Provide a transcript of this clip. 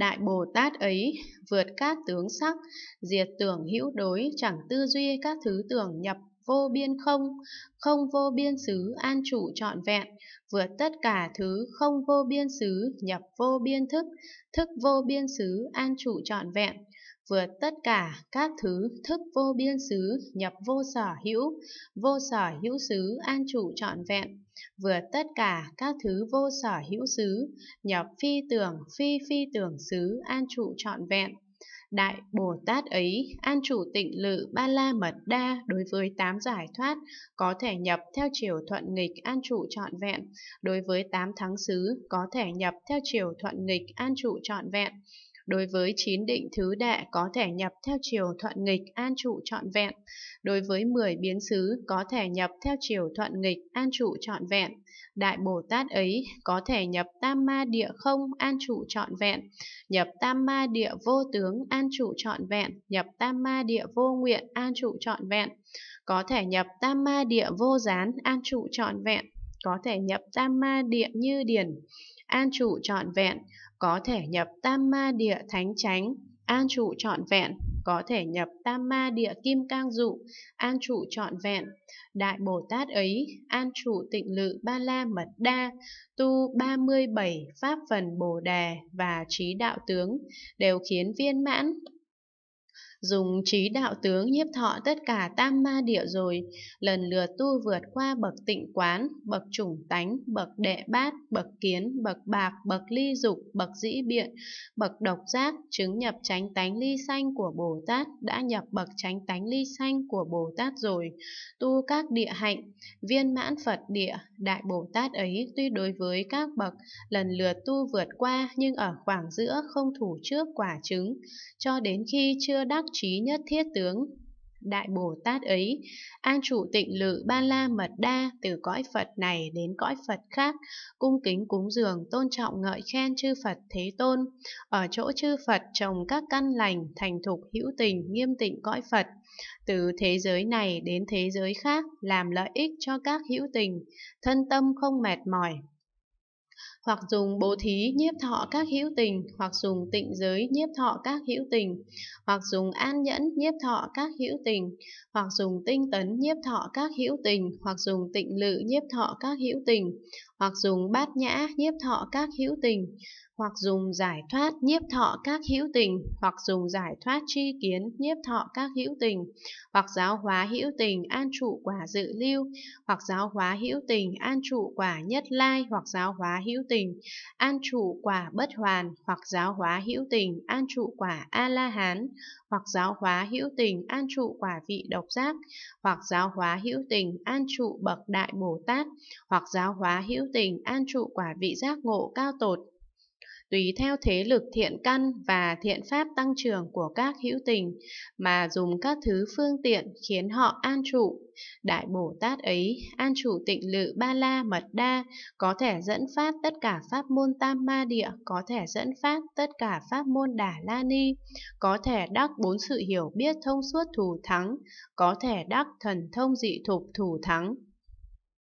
Đại Bồ Tát ấy vượt các tướng sắc, diệt tưởng hữu đối chẳng tư duy các thứ tưởng nhập vô biên không, không vô biên xứ an trụ trọn vẹn, vượt tất cả thứ không vô biên xứ nhập vô biên thức, thức vô biên xứ an trụ trọn vẹn, vượt tất cả các thứ thức vô biên xứ nhập vô sở hữu, vô sở hữu xứ an trụ trọn vẹn, vượt tất cả các thứ vô sở hữu xứ nhập phi tưởng phi phi tưởng xứ an trụ trọn vẹn. Đại Bồ Tát ấy an chủ tịnh lự ba la mật đa đối với tám giải thoát, có thể nhập theo chiều thuận nghịch an trụ trọn vẹn, đối với tám thắng xứ có thể nhập theo chiều thuận nghịch an trụ trọn vẹn. Đối với chín định thứ đệ có thể nhập theo chiều thuận nghịch an trụ trọn vẹn. Đối với 10 biến xứ có thể nhập theo chiều thuận nghịch an trụ trọn vẹn. Đại Bồ Tát ấy có thể nhập tam ma địa không an trụ trọn vẹn, nhập tam ma địa vô tướng an trụ trọn vẹn, nhập tam ma địa vô nguyện an trụ trọn vẹn, có thể nhập tam ma địa vô gián an trụ trọn vẹn có thể nhập tam ma địa như điển, an trụ trọn vẹn, có thể nhập tam ma địa thánh chánh, an trụ trọn vẹn, có thể nhập tam ma địa kim cang dụ, an trụ trọn vẹn. Đại Bồ Tát ấy, an trụ tịnh lự ba la mật đa, tu 37 pháp phần bồ đề và trí đạo tướng, đều khiến viên mãn, dùng trí đạo tướng nhiếp thọ tất cả tam ma địa rồi, lần lượt tu vượt qua bậc tịnh quán, bậc chủng tánh, bậc đệ bát, bậc kiến, bậc bạc, bậc ly dục, bậc dĩ biện, bậc độc giác, chứng nhập chánh tánh ly xanh của Bồ Tát, đã nhập bậc chánh tánh ly xanh của Bồ Tát rồi, tu các địa hạnh, viên mãn Phật địa, Đại Bồ Tát ấy tuy đối với các bậc lần lượt tu vượt qua nhưng ở khoảng giữa không thủ trước quả chứng, cho đến khi chưa đắc trí nhất thiết tướng Đại Bồ Tát ấy, an trụ tịnh lự ba la mật đa từ cõi Phật này đến cõi Phật khác, cung kính cúng dường tôn trọng ngợi khen chư Phật Thế Tôn, ở chỗ chư Phật trồng các căn lành, thành thục hữu tình, nghiêm tịnh cõi Phật, từ thế giới này đến thế giới khác làm lợi ích cho các hữu tình, thân tâm không mệt mỏi, hoặc dùng bố thí nhiếp thọ các hữu tình, hoặc dùng tịnh giới nhiếp thọ các hữu tình, hoặc dùng an nhẫn nhiếp thọ các hữu tình, hoặc dùng tinh tấn nhiếp thọ các hữu tình, hoặc dùng tịnh lự nhiếp thọ các hữu tình, hoặc dùng bát nhã nhiếp thọ các hữu tình, hoặc dùng giải thoát nhiếp thọ các hữu tình, hoặc dùng giải thoát tri kiến nhiếp thọ các hữu tình, hoặc giáo hóa hữu tình an trụ quả dự lưu, hoặc giáo hóa hữu tình an trụ quả nhất lai, hoặc giáo hóa hữu tình an trụ quả bất hoàn, hoặc giáo hóa hữu tình an trụ quả a la hán, hoặc giáo hóa hữu tình an trụ quả vị độc giác, hoặc giáo hóa hữu tình an trụ bậc đại Bồ Tát, hoặc giáo hóa hữu tình an trụ quả vị giác ngộ cao tột, tùy theo thế lực thiện căn và thiện pháp tăng trưởng của các hữu tình mà dùng các thứ phương tiện khiến họ an trụ. Đại Bồ Tát ấy, an trụ tịnh lự ba la mật đa, có thể dẫn phát tất cả pháp môn tam ma địa, có thể dẫn phát tất cả pháp môn đà la ni, có thể đắc bốn sự hiểu biết thông suốt thù thắng, có thể đắc thần thông dị thục thù thắng.